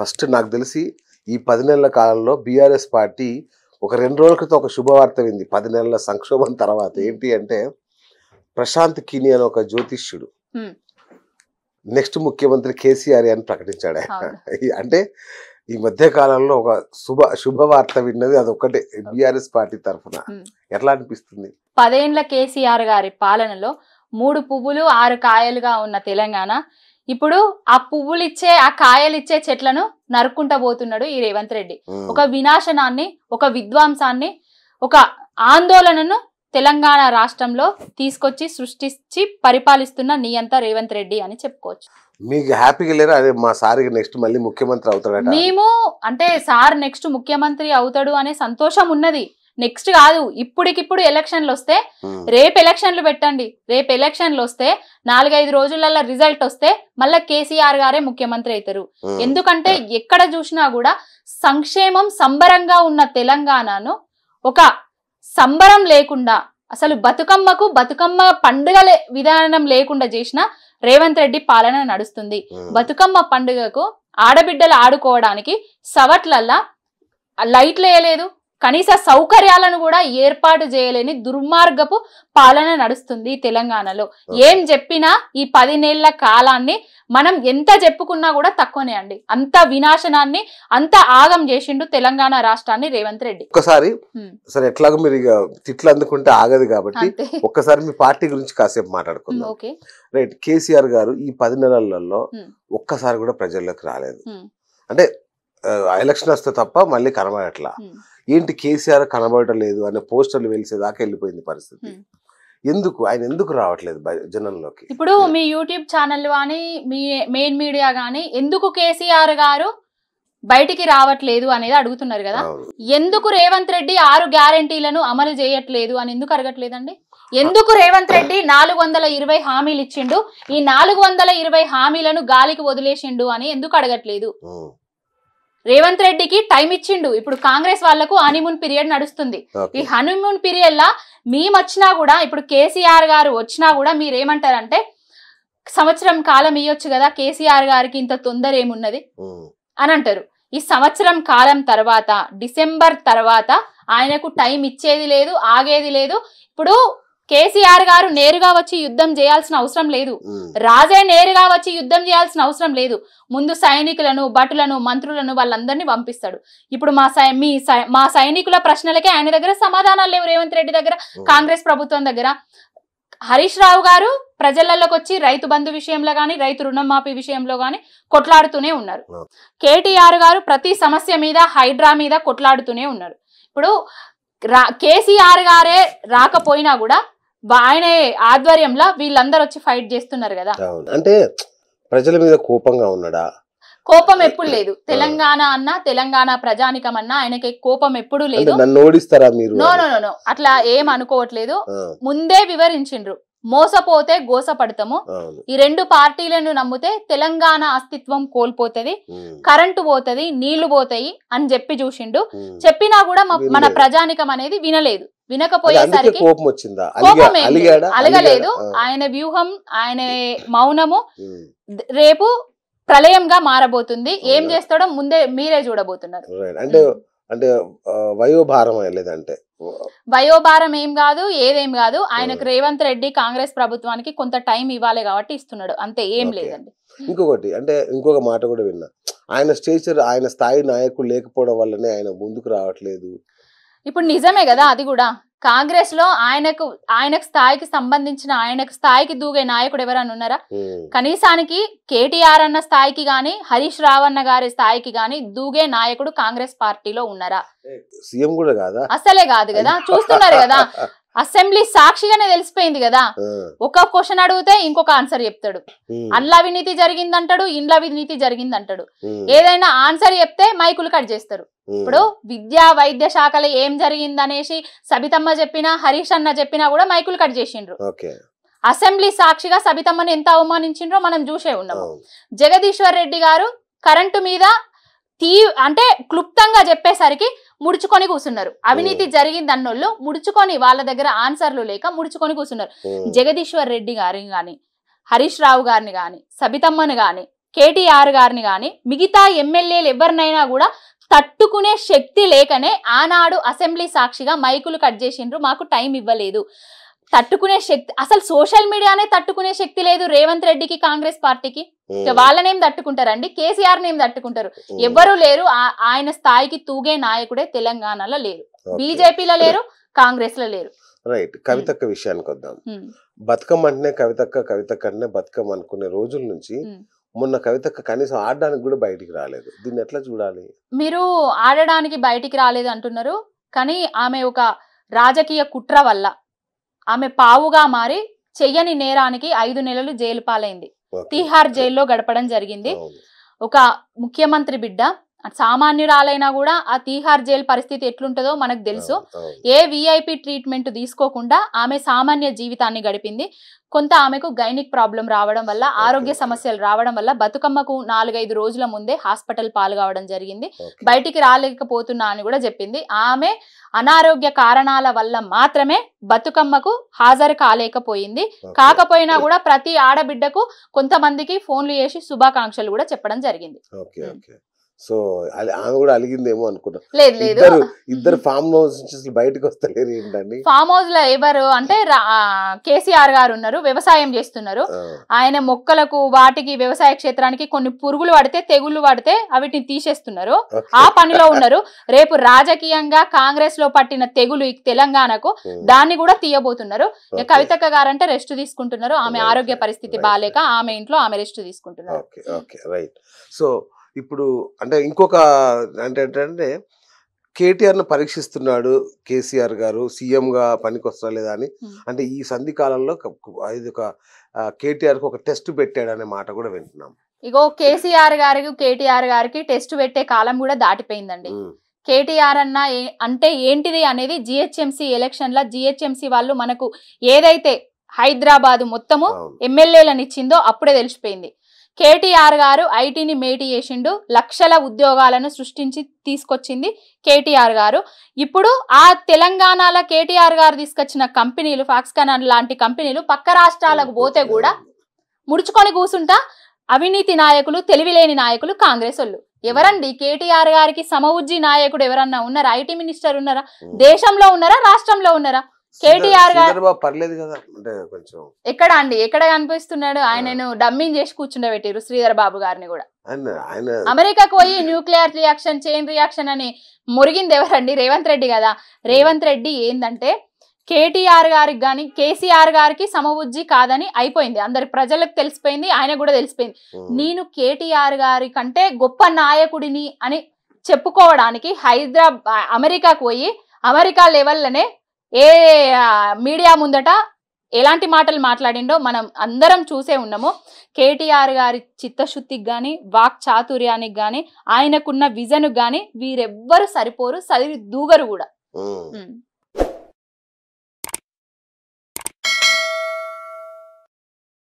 First నాకు తెలిసి ఈ పది నెలల కాలంలో బీఆర్ఎస్ పార్టీ ఒక రెండు రోజుల క్రితం ఒక శుభవార్త వింది పది నెలల సంక్షోభం తర్వాత hmm. ఏంటి అంటే ప్రశాంత్ కిని అని ఒక జ్యోతిష్యుడు hmm. నెక్స్ట్ ముఖ్యమంత్రి కేసీఆర్ అని ప్రకటించాడు అంటే ఈ మధ్య కాలంలో ఒక శుభ శుభవార్త విన్నది అది ఒకటే బీఆర్ఎస్ పార్టీ తరఫున hmm. ఎట్లా అనిపిస్తుంది పదేండ్ల కేసీఆర్ గారి పాలనలో మూడు పువ్వులు ఆరు కాయలుగా ఉన్న తెలంగాణ ఇప్పుడు ఆ పువ్వులు ఇచ్చే ఆ కాయలు ఇచ్చే చెట్లను నరుక్కుంటా పోతున్నాడు ఈ రేవంత్ రెడ్డి ఒక వినాశనాన్ని ఒక విద్వాంసాన్ని ఒక ఆందోళనను తెలంగాణ రాష్ట్రంలో తీసుకొచ్చి సృష్టించి పరిపాలిస్తున్న నీ అంతా రేవంత్ రెడ్డి అని చెప్పుకోవచ్చు మీకు హ్యాపీగా లేరు అదే మా సార్ నెక్స్ట్ మళ్ళీ ముఖ్యమంత్రి అవుతాడు మేము అంటే సార్ నెక్స్ట్ ముఖ్యమంత్రి అవుతాడు అనే సంతోషం ఉన్నది నెక్స్ట్ కాదు ఇప్పుడికిప్పుడు ఎలక్షన్లు వస్తే hmm. రేపు ఎలక్షన్లు పెట్టండి రేపు ఎలక్షన్లు వస్తే నాలుగైదు రోజులలో రిజల్ట్ వస్తే మళ్ళీ కేసీఆర్ గారే ముఖ్యమంత్రి అవుతారు hmm. ఎందుకంటే hmm. ఎక్కడ చూసినా కూడా సంక్షేమం సంబరంగా ఉన్న తెలంగాణను ఒక సంబరం లేకుండా అసలు బతుకమ్మకు బతుకమ్మ పండుగ విధానం లేకుండా చేసిన రేవంత్ రెడ్డి పాలన నడుస్తుంది బతుకమ్మ పండుగకు ఆడబిడ్డలు ఆడుకోవడానికి సవట్లల్లా లైట్లు వేయలేదు కనీస సౌకర్యాలను కూడా ఏర్పాటు చేయలేని దుర్మార్గపు పాలన నడుస్తుంది తెలంగాణలో ఏం చెప్పినా ఈ పదినేళ్ల కాలాన్ని మనం ఎంత చెప్పుకున్నా కూడా తక్కువనే అండి అంత వినాశనాన్ని అంత ఆగం చేసిండు తెలంగాణ రాష్ట్రాన్ని రేవంత్ రెడ్డి ఒక్కసారి సరే ఎట్లాగో మీరు తిట్లు అందుకుంటే ఆగదు కాబట్టి ఒక్కసారి మీ పార్టీ గురించి కాసేపు మాట్లాడుకుందాం రైట్ కేసీఆర్ గారు ఈ పది నెలలలో ఒక్కసారి కూడా ప్రజల్లోకి రాలేదు అంటే ఎలక్షన్ వస్తే తప్ప మళ్ళీ కనబడట్లా ఏంటి కేసీఆర్ లేదు అనే పోస్టర్లు వెలిసేదాకా వెళ్ళిపోయింది పరిస్థితి ఎందుకు ఆయన ఎందుకు రావట్లేదు జనంలోకి ఇప్పుడు మీ యూట్యూబ్ ఛానల్ కానీ మీ మెయిన్ మీడియా కానీ ఎందుకు కేసీఆర్ గారు బయటికి రావట్లేదు అనేది అడుగుతున్నారు కదా ఎందుకు రేవంత్ రెడ్డి ఆరు గ్యారంటీలను అమలు చేయట్లేదు అని ఎందుకు అడగట్లేదండి ఎందుకు రేవంత్ రెడ్డి నాలుగు వందల ఇరవై హామీలు ఇచ్చిండు ఈ నాలుగు వందల ఇరవై హామీలను గాలికి వదిలేసిండు అని ఎందుకు అడగట్లేదు రేవంత్ రెడ్డికి టైం ఇచ్చిండు ఇప్పుడు కాంగ్రెస్ వాళ్లకు హనీమూన్ పీరియడ్ నడుస్తుంది ఈ హనీమూన్ పీరియడ్ లా మేము వచ్చినా కూడా ఇప్పుడు కేసీఆర్ గారు వచ్చినా కూడా మీరేమంటారంటే సంవత్సరం కాలం ఇవ్వచ్చు కదా కేసీఆర్ గారికి ఇంత తొందర ఏమున్నది అని అంటారు ఈ సంవత్సరం కాలం తర్వాత డిసెంబర్ తర్వాత ఆయనకు టైం ఇచ్చేది లేదు ఆగేది లేదు ఇప్పుడు కేసీఆర్ గారు నేరుగా వచ్చి యుద్ధం చేయాల్సిన అవసరం లేదు రాజే నేరుగా వచ్చి యుద్ధం చేయాల్సిన అవసరం లేదు ముందు సైనికులను భటులను మంత్రులను వాళ్ళందరినీ పంపిస్తాడు ఇప్పుడు మా సై మీ మా సైనికుల ప్రశ్నలకే ఆయన దగ్గర సమాధానాలు లేవు రేవంత్ రెడ్డి దగ్గర కాంగ్రెస్ ప్రభుత్వం దగ్గర హరీష్ రావు గారు ప్రజలలోకి వచ్చి రైతు బంధు విషయంలో కానీ రైతు రుణమాఫీ విషయంలో కానీ కొట్లాడుతూనే ఉన్నారు కేటీఆర్ గారు ప్రతి సమస్య మీద హైడ్రా మీద కొట్లాడుతూనే ఉన్నారు ఇప్పుడు రా కేసీఆర్ గారే రాకపోయినా కూడా ఆయన ఆధ్వర్యంలో వీళ్ళందరూ వచ్చి ఫైట్ చేస్తున్నారు కదా అంటే ప్రజల మీద కోపంగా ఉన్నాడా కోపం ఎప్పుడు లేదు తెలంగాణ అన్నా తెలంగాణ ప్రజానికం అన్నా ఆయనకి కోపం ఎప్పుడు లేదు ఓడిస్తారా మీరు అట్లా ఏం అనుకోవట్లేదు ముందే వివరించిండ్రు మోసపోతే గోసపడతాము ఈ రెండు పార్టీలను నమ్మితే తెలంగాణ అస్తిత్వం కోల్పోతుంది కరెంటు పోతుంది నీళ్లు పోతాయి అని చెప్పి చూసిండు చెప్పినా కూడా మన ప్రజానికం అనేది వినలేదు వినకపోయేసరికి కోపం వచ్చిందా అలగలేదు ఆయన వ్యూహం ఆయన మౌనము రేపు ప్రళయంగా మారబోతుంది ఏం చేస్తాడో ముందే మీరే చూడబోతున్నారు అంటే అంటే వయోభారం లేదంటే వయోభారం ఏం కాదు ఏదేం కాదు ఆయనకు రేవంత్ రెడ్డి కాంగ్రెస్ ప్రభుత్వానికి కొంత టైం ఇవ్వాలి కాబట్టి ఇస్తున్నాడు అంతే ఏం లేదండి ఇంకొకటి అంటే ఇంకొక మాట కూడా విన్నా ఆయన స్టేచర్ ఆయన స్థాయి నాయకులు లేకపోవడం వల్లనే ఆయన ముందుకు రావట్లేదు ఇప్పుడు నిజమే కదా అది కూడా కాంగ్రెస్ లో ఆయనకు ఆయనకు స్థాయికి సంబంధించిన ఆయనకు స్థాయికి దూగే నాయకుడు ఎవరన్నా ఉన్నారా కనీసానికి కేటీఆర్ అన్న స్థాయికి గాని హరీష్ రావన్న అన్న గారి స్థాయికి గాని దూగే నాయకుడు కాంగ్రెస్ పార్టీలో ఉన్నారా సీఎం కూడా కాదా అసలే కాదు కదా చూస్తున్నారు కదా అసెంబ్లీ సాక్షిగానే తెలిసిపోయింది కదా ఒక క్వశ్చన్ అడిగితే ఇంకొక ఆన్సర్ చెప్తాడు అల్లా అవినీతి జరిగిందంటాడు ఇండ్ల అవినీతి జరిగిందంటాడు ఏదైనా ఆన్సర్ చెప్తే మైకులు కట్ చేస్తారు ఇప్పుడు విద్యా వైద్య శాఖలో ఏం జరిగిందనేసి సబితమ్మ చెప్పినా హరీష్ అన్న చెప్పినా కూడా మైకులు కట్ చేసిండ్రు అసెంబ్లీ సాక్షిగా సబితమ్మని ఎంత అవమానించిండ్రో మనం చూసే ఉన్నాము జగదీశ్వర్ రెడ్డి గారు కరెంటు మీద తీ అంటే క్లుప్తంగా చెప్పేసరికి ముడుచుకొని కూర్చున్నారు అవినీతి జరిగింది అన్నోళ్ళు ముడుచుకొని వాళ్ళ దగ్గర ఆన్సర్లు లేక ముడుచుకొని కూర్చున్నారు జగదీశ్వర్ రెడ్డి గారిని కానీ హరీష్ రావు గారిని కానీ సబితమ్మని కానీ కేటీఆర్ గారిని కానీ మిగతా ఎమ్మెల్యేలు ఎవరినైనా కూడా తట్టుకునే శక్తి లేకనే ఆనాడు అసెంబ్లీ సాక్షిగా మైకులు కట్ చేసిండ్రు మాకు టైం ఇవ్వలేదు తట్టుకునే శక్తి అసలు సోషల్ మీడియానే తట్టుకునే శక్తి లేదు రేవంత్ రెడ్డికి కాంగ్రెస్ పార్టీకి వాళ్ళనేం తట్టుకుంటారండి కేసీఆర్ నేమ్ తట్టుకుంటారు ఎవరు లేరు ఆయన స్థాయికి తూగే నాయకుడే తెలంగాణలో లేరు బీజేపీలో లేరు కాంగ్రెస్ లో లేరు రైట్ కవితక్క విషయానికి వద్దాం బతుకమ్మ అంటేనే కవితక్క కవితక్క అంటేనే బతుకమ్మ అనుకునే రోజుల నుంచి మొన్న కవితక్క కనీసం ఆడడానికి కూడా బయటికి రాలేదు దీన్ని ఎట్లా చూడాలి మీరు ఆడడానికి బయటికి రాలేదు అంటున్నారు కానీ ఆమె ఒక రాజకీయ కుట్ర వల్ల ఆమె పావుగా మారి చెయ్యని నేరానికి ఐదు నెలలు జైలు పాలైంది తీహార్ జైల్లో గడపడం జరిగింది ఒక ముఖ్యమంత్రి బిడ్డ సామాన్యురాలైనా కూడా ఆ తీహార్ జైలు పరిస్థితి ఎట్లుంటుందో మనకు తెలుసు ఏ విఐపి ట్రీట్మెంట్ తీసుకోకుండా ఆమె సామాన్య జీవితాన్ని గడిపింది కొంత ఆమెకు గైనిక్ ప్రాబ్లం రావడం వల్ల ఆరోగ్య సమస్యలు రావడం వల్ల బతుకమ్మకు నాలుగైదు రోజుల ముందే హాస్పిటల్ కావడం జరిగింది బయటికి రాలేకపోతున్నా అని కూడా చెప్పింది ఆమె అనారోగ్య కారణాల వల్ల మాత్రమే బతుకమ్మకు హాజరు కాలేకపోయింది కాకపోయినా కూడా ప్రతి ఆడబిడ్డకు కొంతమందికి ఫోన్లు చేసి శుభాకాంక్షలు కూడా చెప్పడం జరిగింది సో అది ఆమె కూడా అలిగిందేమో అనుకున్నా లేదు లేదు ఇద్దరు ఫామ్ హౌస్ నుంచి అసలు బయటకు వస్తలేరు ఏంటండి ఫామ్ హౌస్ లో ఎవరు అంటే కేసీఆర్ గారు ఉన్నారు వ్యవసాయం చేస్తున్నారు ఆయన మొక్కలకు వాటికి వ్యవసాయ క్షేత్రానికి కొన్ని పురుగులు పడితే తెగుళ్ళు పడితే అవిటిని తీసేస్తున్నారు ఆ పనిలో ఉన్నారు రేపు రాజకీయంగా కాంగ్రెస్ లో పట్టిన తెగులు తెలంగాణకు దాన్ని కూడా తీయబోతున్నారు కవితక్క గారు అంటే రెస్ట్ తీసుకుంటున్నారు ఆమె ఆరోగ్య పరిస్థితి బాగాలేక ఆమె ఇంట్లో ఆమె రెస్ట్ తీసుకుంటున్నారు సో ఇప్పుడు అంటే ఇంకొక అంటే ఏంటంటే కేటీఆర్ను పరీక్షిస్తున్నాడు కేసీఆర్ గారు సీఎంగా పనికొస్తారా లేదా అని అంటే ఈ సంధి కాలంలో ఇది ఒక కేటీఆర్కి ఒక టెస్ట్ పెట్టాడు అనే మాట కూడా వింటున్నాం ఇగో కేసీఆర్ గారికి కేటీఆర్ గారికి టెస్ట్ పెట్టే కాలం కూడా దాటిపోయిందండి కేటీఆర్ అన్న అంటే ఏంటిది అనేది జిహెచ్ఎంసీ లా జిహెచ్ఎంసీ వాళ్ళు మనకు ఏదైతే హైదరాబాద్ మొత్తము ఎమ్మెల్యేలను ఇచ్చిందో అప్పుడే తెలిసిపోయింది కేటీఆర్ గారు ఐటీని మేటి చేసిండు లక్షల ఉద్యోగాలను సృష్టించి తీసుకొచ్చింది కేటీఆర్ గారు ఇప్పుడు ఆ తెలంగాణలో కేటీఆర్ గారు తీసుకొచ్చిన కంపెనీలు ఫాక్స్కాన్ లాంటి కంపెనీలు పక్క రాష్ట్రాలకు పోతే కూడా ముడుచుకొని కూసుంటా అవినీతి నాయకులు తెలివిలేని నాయకులు కాంగ్రెస్ వాళ్ళు ఎవరండి కేటీఆర్ గారికి సమవుజ్జి నాయకుడు ఎవరన్నా ఉన్నారా ఐటీ మినిస్టర్ ఉన్నారా దేశంలో ఉన్నారా రాష్ట్రంలో ఉన్నారా కేటీఆర్ గారు ఎక్కడ అండి ఎక్కడ కనిపిస్తున్నాడు ఆయన డమ్మింగ్ చేసి కూర్చుండబెట్టారు శ్రీధర్ బాబు గారిని కూడా అమెరికాకు పోయి న్యూక్లియర్ రియాక్షన్ చైన్ రియాక్షన్ అని మురిగింది ఎవరండి రేవంత్ రెడ్డి కదా రేవంత్ రెడ్డి ఏంటంటే కేటీఆర్ గారికి కానీ కేసీఆర్ గారికి సమబుజ్జి కాదని అయిపోయింది అందరి ప్రజలకు తెలిసిపోయింది ఆయన కూడా తెలిసిపోయింది నేను కేటీఆర్ గారి కంటే గొప్ప నాయకుడిని అని చెప్పుకోవడానికి హైదరాబాద్ అమెరికాకు పోయి అమెరికా లెవెల్లోనే ఏ మీడియా ముందట ఎలాంటి మాటలు మాట్లాడిండో మనం అందరం చూసే ఉన్నాము కేటీఆర్ గారి చిత్తశుద్ధికి కానీ వాక్ చాతుర్యానికి కానీ ఆయనకున్న విజన్కు కానీ వీరెవ్వరు సరిపోరు సరి దూగరు కూడా